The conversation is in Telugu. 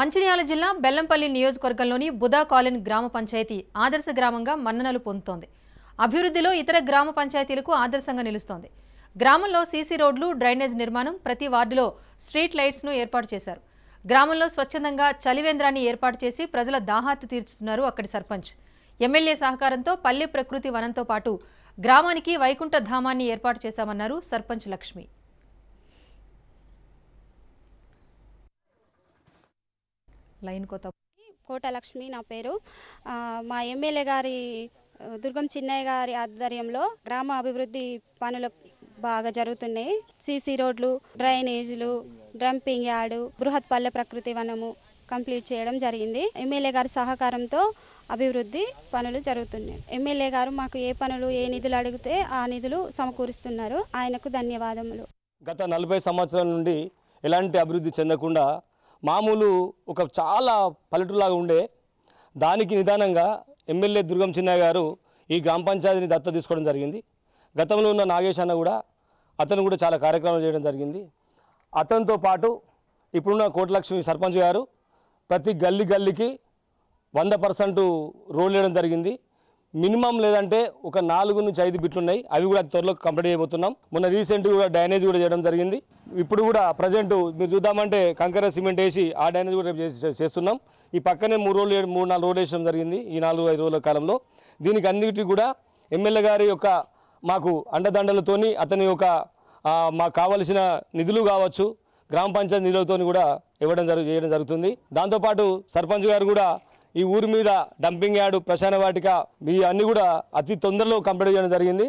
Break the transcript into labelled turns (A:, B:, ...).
A: మంచిర్యాల జిల్లా బెల్లంపల్లి నియోజకవర్గంలోని బుధా కాలన్ గ్రామ పంచాయతీ ఆదర్శ గ్రామంగా మన్ననలు పొందుతోంది అభివృద్ధిలో ఇతర గ్రామ పంచాయతీలకు ఆదర్శంగా నిలుస్తోంది గ్రామంలో సీసీ రోడ్లు డ్రైనేజ్ నిర్మాణం ప్రతి వార్డులో స్ట్రీట్ లైట్స్ను ఏర్పాటు చేశారు గ్రామంలో స్వచ్ఛందంగా చలివేంద్రాన్ని ఏర్పాటు చేసి ప్రజల దాహాతి తీర్చుతున్నారు అక్కడి సర్పంచ్ ఎమ్మెల్యే సహకారంతో పల్లె ప్రకృతి వనంతో పాటు గ్రామానికి వైకుంఠ ధామాన్ని ఏర్పాటు చేశామన్నారు సర్పంచ్ లక్ష్మి
B: లైన్ కోత కోటలక్ష్మి నా పేరు మా ఎమ్మెల్యే గారి దుర్గం చిన్నయ్య గారి ఆధ్వర్యంలో గ్రామ అభివృద్ధి పనులు బాగా జరుగుతున్నాయి సీసీ రోడ్లు డ్రైనేజీలు డ్రంపింగ్ యార్డు బృహత్ పల్లె ప్రకృతి వనము కంప్లీట్ చేయడం జరిగింది ఎమ్మెల్యే గారి సహకారంతో అభివృద్ధి పనులు జరుగుతున్నాయి ఎమ్మెల్యే గారు మాకు ఏ పనులు ఏ నిధులు అడిగితే ఆ నిధులు సమకూరుస్తున్నారు ఆయనకు ధన్యవాదములు
C: గత నలభై సంవత్సరాల నుండి ఎలాంటి అభివృద్ధి చెందకుండా మామూలు ఒక చాలా పల్లెటూరులాగా ఉండే దానికి నిదానంగా ఎమ్మెల్యే దుర్గం చిన్నయ్య గారు ఈ గ్రామ పంచాయతీని దత్త తీసుకోవడం జరిగింది గతంలో ఉన్న నాగేష్ అన్న కూడా అతను కూడా చాలా కార్యక్రమాలు చేయడం జరిగింది అతనితో పాటు ఇప్పుడున్న కోటలక్ష్మి సర్పంచ్ గారు ప్రతి గల్లీ గల్లీకి వంద పర్సెంట్ రోడ్లు వేయడం జరిగింది మినిమం లేదంటే ఒక నాలుగు నుంచి ఐదు బిట్లు ఉన్నాయి అవి కూడా త్వరలో కంప్లీట్ చేయబోతున్నాం మొన్న రీసెంట్గా కూడా డ్రైనేజ్ కూడా చేయడం జరిగింది ఇప్పుడు కూడా ప్రజెంట్ మీరు చూద్దామంటే కంకర సిమెంట్ వేసి ఆ డ్యానేజ్ కూడా రేపు చేస్తున్నాం ఈ పక్కనే మూడు రోజులు ఏడు మూడు నాలుగు రోజులు వేసడం జరిగింది ఈ నాలుగు ఐదు రోజుల కాలంలో దీనికి అన్నిటి కూడా ఎమ్మెల్యే గారి యొక్క మాకు అండదండలతోని అతని యొక్క మాకు కావలసిన నిధులు కావచ్చు గ్రామ పంచాయతీ నిధులతో కూడా ఇవ్వడం జరుగు చేయడం జరుగుతుంది దాంతోపాటు సర్పంచ్ గారు కూడా ఈ ఊరి మీద డంపింగ్ యార్డు ప్రశాన వాటిక ఇవన్నీ కూడా అతి తొందరలో కంప్లీట్ చేయడం జరిగింది